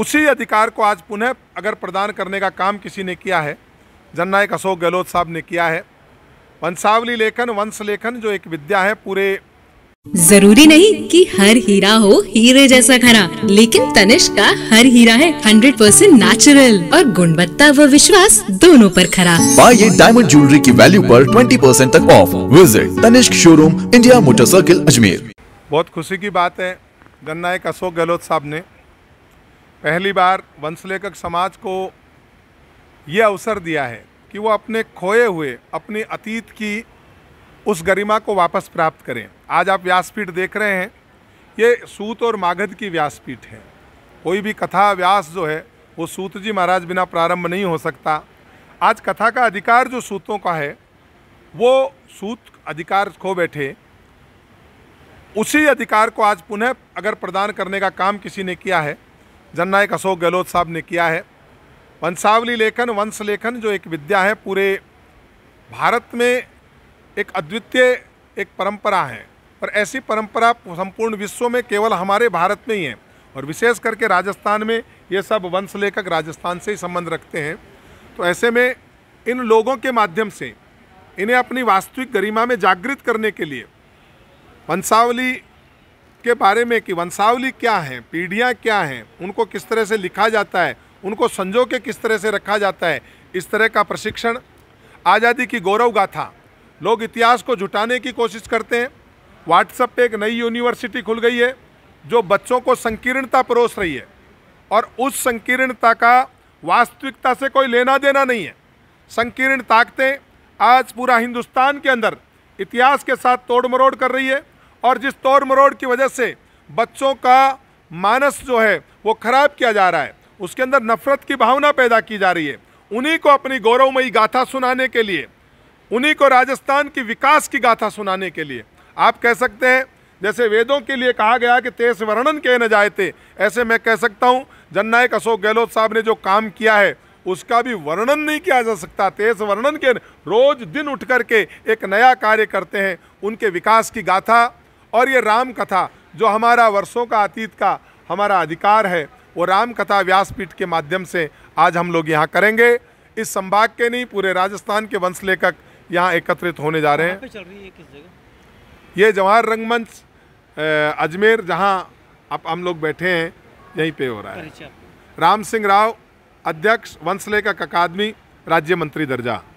उसी अधिकार को आज पुनः अगर प्रदान करने का काम किसी ने किया है जननायक अशोक गहलोत साहब ने किया है वंशावली लेखन वंश लेखन जो एक विद्या है पूरे जरूरी नहीं कि हर हीरा हो हीरे जैसा खरा लेकिन तनिष्क का हर हीरा है 100% परसेंट नेचुरल और गुणवत्ता व विश्वास दोनों पर खरा ये डायमंड ज्वेलरी की वैल्यू पर 20% परसेंट तक off visit Tanishq showroom India motor circle Ajmer बहुत खुशी की बात है गन्नायक अशोक गहलोत साहब ने पहली बार वंशलेखक समाज को ये अवसर दिया है कि वो अपने खोए हुए अपने अतीत की उस गरिमा को वापस प्राप्त करें आज आप व्यासपीठ देख रहे हैं ये सूत और मागध की व्यासपीठ है कोई भी कथा व्यास जो है वो सूत जी महाराज बिना प्रारंभ नहीं हो सकता आज कथा का अधिकार जो सूतों का है वो सूत अधिकार खो बैठे उसी अधिकार को आज पुनः अगर प्रदान करने का काम किसी ने किया है जननायक अशोक गहलोत साहब ने किया है वंशावली लेखन वंश लेखन जो एक विद्या है पूरे भारत में एक अद्वितीय एक परंपरा है और ऐसी परंपरा संपूर्ण विश्व में केवल हमारे भारत में ही है और विशेष करके राजस्थान में ये सब वंश लेखक राजस्थान से ही संबंध रखते हैं तो ऐसे में इन लोगों के माध्यम से इन्हें अपनी वास्तविक गरिमा में जागृत करने के लिए वंशावली के बारे में कि वंशावली क्या है पीढ़ियाँ क्या हैं उनको किस तरह से लिखा जाता है उनको संजो के किस तरह से रखा जाता है इस तरह का प्रशिक्षण आज़ादी की गौरव गाथा लोग इतिहास को जुटाने की कोशिश करते हैं व्हाट्सएप पे एक नई यूनिवर्सिटी खुल गई है जो बच्चों को संकीर्णता परोस रही है और उस संकीर्णता का वास्तविकता से कोई लेना देना नहीं है संकीर्ण ताकतें आज पूरा हिंदुस्तान के अंदर इतिहास के साथ तोड़ मरोड़ कर रही है और जिस तोड़ मरोड़ की वजह से बच्चों का मानस जो है वो खराब किया जा रहा है उसके अंदर नफरत की भावना पैदा की जा रही है उन्हीं को अपनी गौरवमयी गाथा सुनाने के लिए उन्हीं को राजस्थान की विकास की गाथा सुनाने के लिए आप कह सकते हैं जैसे वेदों के लिए कहा गया कि तेज वर्णन के न जायते ऐसे मैं कह सकता हूँ जननायक अशोक गहलोत साहब ने जो काम किया है उसका भी वर्णन नहीं किया जा सकता तेज वर्णन के रोज दिन उठ करके एक नया कार्य करते हैं उनके विकास की गाथा और ये राम कथा जो हमारा वर्षों का अतीत का हमारा अधिकार है वो राम कथा व्यासपीठ के माध्यम से आज हम लोग यहाँ करेंगे इस संभाग के नहीं पूरे राजस्थान के वंश लेखक यहाँ एकत्रित होने जा रहे हैं चल रही है किस जगह ये जवाहर रंगमंच अजमेर जहाँ आप हम लोग बैठे हैं यहीं पे हो रहा है अच्छा। राम सिंह राव अध्यक्ष वंश लेखक अकादमी राज्य मंत्री दर्जा